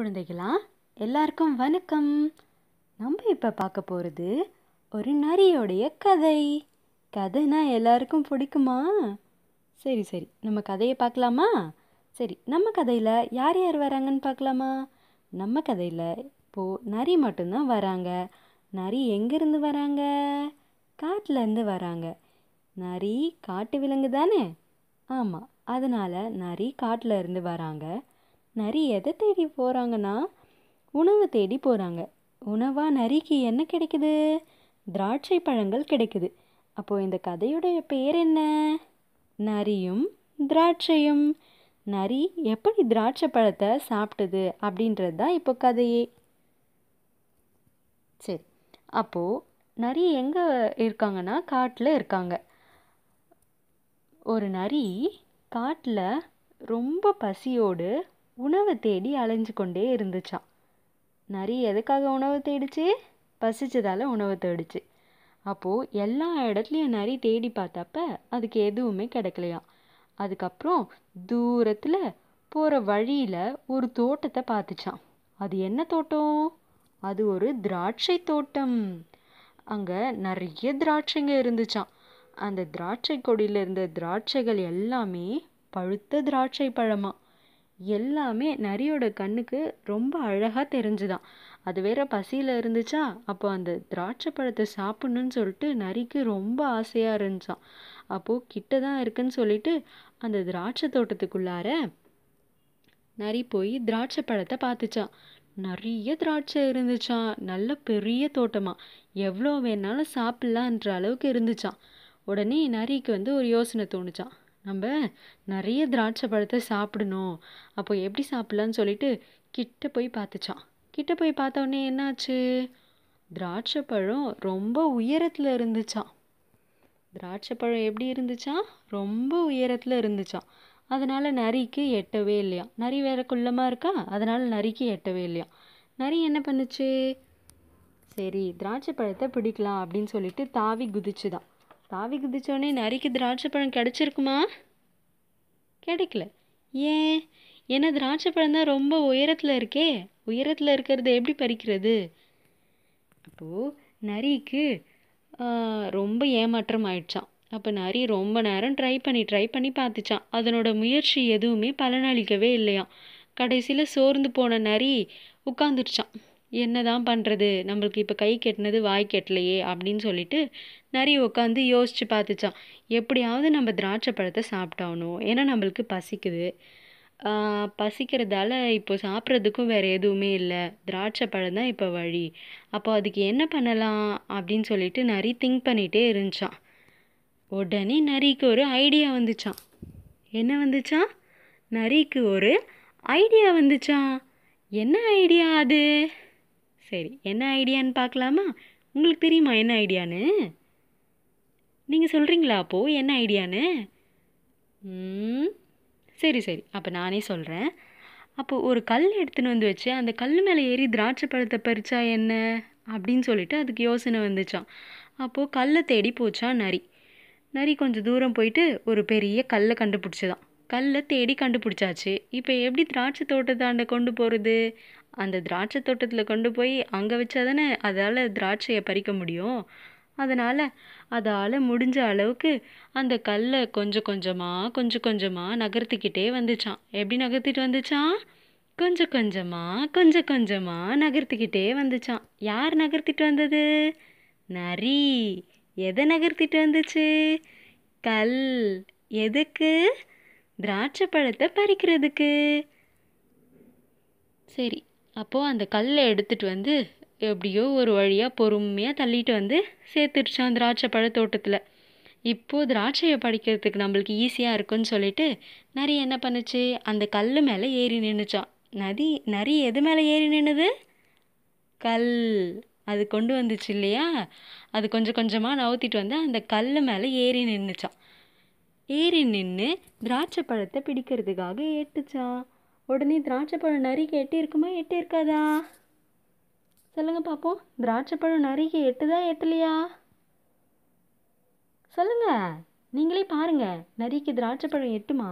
குழந்தைகளா எல்லாருக்கும் வணக்கம் நம்ம இப்போ பார்க்க போகிறது ஒரு நரியோடைய கதை கதைனா எல்லாருக்கும் பிடிக்குமா சரி சரி நம்ம கதையை பார்க்கலாமா சரி நம்ம கதையில் யார் யார் வராங்கன்னு பார்க்கலாமா நம்ம கதையில் இப்போது நரி மட்டும்தான் வராங்க நரி எங்கேருந்து வராங்க காட்டிலேருந்து வராங்க நரி காட்டு விலங்கு தானே ஆமாம் அதனால் நரி காட்டில் இருந்து வராங்க நரி எதை தேடி போகிறாங்கன்னா உணவு தேடி போகிறாங்க உணவாக நரிக்கு என்ன கிடைக்குது திராட்சை பழங்கள் கிடைக்குது அப்போது இந்த கதையுடைய பேர் என்ன நரியும் திராட்சையும் நரி எப்படி திராட்சை பழத்தை சாப்பிட்டது அப்படின்றது தான் இப்போ கதையே சரி அப்போது நரி எங்கே இருக்காங்கன்னா காட்டில் இருக்காங்க ஒரு நரி காட்டில் ரொம்ப பசியோடு உணவை தேடி அலைஞ்சு கொண்டே இருந்துச்சான் நரி எதுக்காக உணவு தேடிச்சு பசிச்சதால் உணவு தேடிச்சு அப்போது எல்லா இடத்துலையும் நரி தேடி பார்த்தப்ப அதுக்கு எதுவுமே கிடைக்கலையாம் அதுக்கப்புறம் தூரத்தில் போகிற வழியில் ஒரு தோட்டத்தை பார்த்துச்சான் அது என்ன தோட்டம் அது ஒரு திராட்சை தோட்டம் அங்கே நிறைய திராட்சைங்க இருந்துச்சான் அந்த திராட்சை கொடியில் இருந்த திராட்சைகள் எல்லாமே பழுத்த திராட்சை பழமாக எல்லாமே நரியோட கண்ணுக்கு ரொம்ப அழகாக தெரிஞ்சுதான் அது வேற பசியில் இருந்துச்சா அப்போ அந்த திராட்சை பழத்தை சாப்பிட்ணுன்னு சொல்லிட்டு நரிக்கு ரொம்ப ஆசையாக இருந்துச்சான் அப்போது கிட்ட தான் இருக்குன்னு சொல்லிட்டு அந்த திராட்சை தோட்டத்துக்குள்ளார நரி போய் திராட்சை பழத்தை பார்த்துச்சான் நிறைய திராட்சை இருந்துச்சான் நல்ல பெரிய தோட்டமாக எவ்வளோ வேணாலும் சாப்பிட்லான்ற அளவுக்கு இருந்துச்சான் உடனே நரிக்கு வந்து ஒரு யோசனை தோணுச்சான் நம்ம நிறைய திராட்சை பழத்தை சாப்பிடணும் அப்போ எப்படி சாப்பிட்லான்னு சொல்லிட்டு கிட்ட போய் பார்த்துச்சான் கிட்ட போய் பார்த்தோடனே என்னாச்சு திராட்சை பழம் ரொம்ப உயரத்தில் இருந்துச்சான் திராட்சை பழம் எப்படி இருந்துச்சான் ரொம்ப உயரத்தில் இருந்துச்சான் அதனால் நரிக்கு எட்டவே இல்லையா நரி வேற குள்ளமாக இருக்கா அதனால் நரிக்கு எட்டவே இல்லையா நரி என்ன பண்ணுச்சு சரி திராட்சை பழத்தை பிடிக்கலாம் அப்படின்னு சொல்லிட்டு தாவி குதிச்சுதான் சாவி குதிச்சோடனே நரிக்கு திராட்சை பழம் கிடச்சிருக்குமா கிடைக்கல ஏன் ஏன்னா திராட்சை பழம் தான் ரொம்ப உயரத்தில் இருக்கே உயரத்தில் இருக்கிறத எப்படி பறிக்கிறது அப்போது நரிக்கு ரொம்ப ஏமாற்றம் ஆயிடுச்சான் அப்போ நரி ரொம்ப நேரம் ட்ரை பண்ணி ட்ரை பண்ணி பார்த்துச்சான் அதனோட முயற்சி எதுவுமே பலனளிக்கவே இல்லையாம் கடைசியில் சோர்ந்து போன நரி உட்காந்துருச்சான் என்ன தான் பண்ணுறது நம்மளுக்கு இப்போ கை கெட்டினது வாய் கெட்டலையே அப்படின்னு சொல்லிட்டு நிறைய உட்காந்து யோசித்து பார்த்துச்சான் எப்படியாவது நம்ம திராட்சை பழத்தை சாப்பிட்டாகணும் ஏன்னா நம்மளுக்கு பசிக்குது பசிக்கிறதால இப்போ சாப்பிட்றதுக்கும் வேறு எதுவுமே இல்லை திராட்சை பழம் தான் இப்போ வழி அப்போ அதுக்கு என்ன பண்ணலாம் அப்படின்னு சொல்லிட்டு நரி திங்க் பண்ணிகிட்டே இருந்துச்சான் உடனே நரிக்கு ஒரு ஐடியா வந்துச்சான் என்ன வந்துச்சான் நரிக்கு ஒரு ஐடியா வந்துச்சான் என்ன ஐடியா அது சரி என்ன ஐடியான்னு பார்க்கலாமா உங்களுக்கு தெரியுமா என்ன ஐடியான்னு நீங்கள் சொல்கிறீங்களா அப்போது என்ன ஐடியான்னு சரி சரி அப்போ நானே சொல்கிறேன் அப்போது ஒரு கல் எடுத்துன்னு வந்து வச்சு அந்த கல் மேலே ஏறி திராட்சை பழத்தை பறிச்சா என்ன அப்படின்னு சொல்லிட்டு அதுக்கு யோசனை வந்துச்சான் அப்போது கல்லை தேடி போச்சான் நரி நரி கொஞ்சம் தூரம் போயிட்டு ஒரு பெரிய கல்லை கண்டுபிடிச்சதான் கல்லை தேடி கண்டுபிடிச்சாச்சு இப்போ எப்படி திராட்சை தோட்டத்தாண்ட கொண்டு போகிறது அந்த திராட்சை தோட்டத்தில் கொண்டு போய் அங்கே வச்சா தானே அதால் திராட்சையை பறிக்க முடியும் அதனால் அதால் முடிஞ்ச அளவுக்கு அந்த கல்லை கொஞ்சம் கொஞ்சமாக கொஞ்சம் கொஞ்சமாக நகர்த்திக்கிட்டே வந்துச்சான் எப்படி நகர்த்திட்டு வந்துச்சான் கொஞ்சம் கொஞ்சமாக கொஞ்சம் கொஞ்சமாக நகர்த்திக்கிட்டே வந்துச்சான் யார் நகர்த்திட்டு வந்தது நரி எதை நகர்த்திட்டு வந்துச்சு கல் எதுக்கு திராட்சை பழத்தை பறிக்கிறதுக்கு சரி அப்போது அந்த கல்லை எடுத்துகிட்டு வந்து எப்படியோ ஒரு வழியாக பொறுமையாக தள்ளிட்டு வந்து சேர்த்துருச்சான் திராட்சை பழ தோட்டத்தில் இப்போது திராட்சையை படிக்கிறதுக்கு நம்மளுக்கு ஈஸியாக இருக்குன்னு சொல்லிட்டு நரி என்ன பண்ணுச்சு அந்த கல் மேலே ஏறி நின்றுச்சான் நதி நரி எது மேலே ஏறி நின்றுது கல் அது கொண்டு வந்துச்சு இல்லையா அது கொஞ்சம் கொஞ்சமாக நவுத்திட்டு வந்து அந்த கல் மேலே ஏறி நின்றுச்சான் ஏறி நின்று திராட்சை பழத்தை பிடிக்கிறதுக்காக ஏட்டுச்சான் உடனே திராட்சைப்பழம் நரிக்கு எட்டி இருக்குமா எட்டி இருக்காதா சொல்லுங்கள் பார்ப்போம் திராட்சைப்பழம் நரிக்கு எட்டுதா எட்டலையா சொல்லுங்கள் நீங்களே பாருங்கள் நரிக்கு திராட்சைப்பழம் எட்டுமா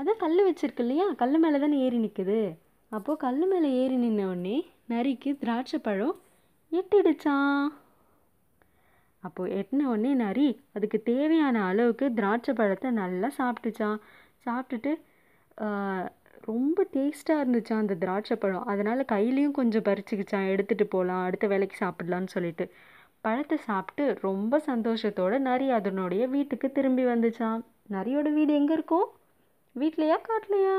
அதான் கல் வச்சுருக்கு இல்லையா கல் மேலே தானே ஏறி நிற்குது அப்போது கல் மேலே ஏறி நின்ன உடனே நரிக்கு திராட்சைப்பழம் எட்டிடுச்சா அப்போது எட்டின உடனே நரி அதுக்கு தேவையான அளவுக்கு திராட்சை பழத்தை நல்லா சாப்பிட்டுச்சான் சாப்பிட்டுட்டு ரொம்ப டேஸ்ட்டாக இருந்துச்சு அந்த திராட்சை பழம் அதனால் கையிலையும் கொஞ்சம் பறிச்சுக்கிச்சான் எடுத்துகிட்டு போகலாம் அடுத்த வேலைக்கு சாப்பிட்லான்னு சொல்லிட்டு பழத்தை சாப்பிட்டு ரொம்ப சந்தோஷத்தோடு நரி அதனுடைய வீட்டுக்கு திரும்பி வந்துச்சான் நரியோட வீடு எங்கே இருக்கும் வீட்லையா காட்டிலையா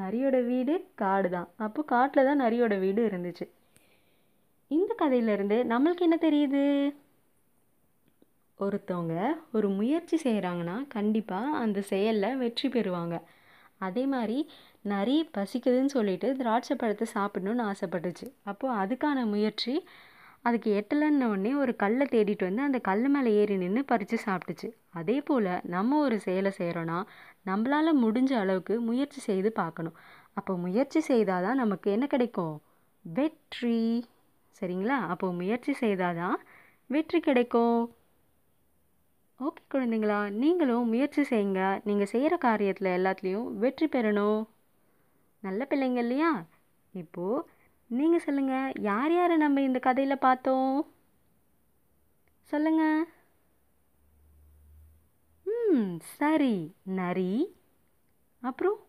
நரியோட வீடு காடு தான் அப்போ காட்டில் தான் நரியோட வீடு இருந்துச்சு இந்த கதையிலேருந்து நம்மளுக்கு என்ன தெரியுது ஒருத்தவங்க ஒரு முயற்சி செய்கிறாங்கன்னா கண்டிப்பாக அந்த செயலில் வெற்றி பெறுவாங்க அதே மாதிரி நரி பசிக்குதுன்னு சொல்லிட்டு திராட்சை பழத்தை சாப்பிடணுன்னு ஆசைப்பட்டுச்சு அப்போது அதுக்கான முயற்சி அதுக்கு எட்டலைன்னொடனே ஒரு கல்லை தேடிட்டு வந்து அந்த கல் மேலே ஏறி நின்று பறித்து சாப்பிட்டுச்சு அதே போல் நம்ம ஒரு செயலை செய்கிறோன்னா நம்மளால் முடிஞ்ச அளவுக்கு முயற்சி செய்து பார்க்கணும் அப்போ முயற்சி செய்தால் தான் நமக்கு என்ன கிடைக்கும் வெற்றி சரிங்களா அப்போது முயற்சி செய்தால் வெற்றி கிடைக்கும் ஓகே குழந்தைங்களா நீங்களும் முயற்சி செய்யுங்க நீங்கள் செய்கிற காரியத்தில் எல்லாத்துலேயும் வெற்றி பெறணும் நல்ல பிள்ளைங்க இல்லையா இப்போது நீங்கள் சொல்லுங்கள் யார் யார் நம்ம இந்த கதையில் பார்த்தோம் சொல்லுங்கள் ம் சரி நரி அப்புறம்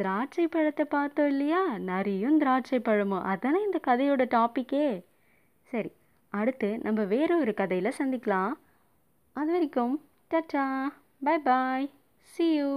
திராட்சை பழத்தை பார்த்தோம் இல்லையா நரியும் திராட்சை பழமும் அதானே இந்த கதையோட டாப்பிக்கே சரி அடுத்து நம்ம வேறொரு கதையில் சந்திக்கலாம் அது வரைக்கும் tata bye bye see you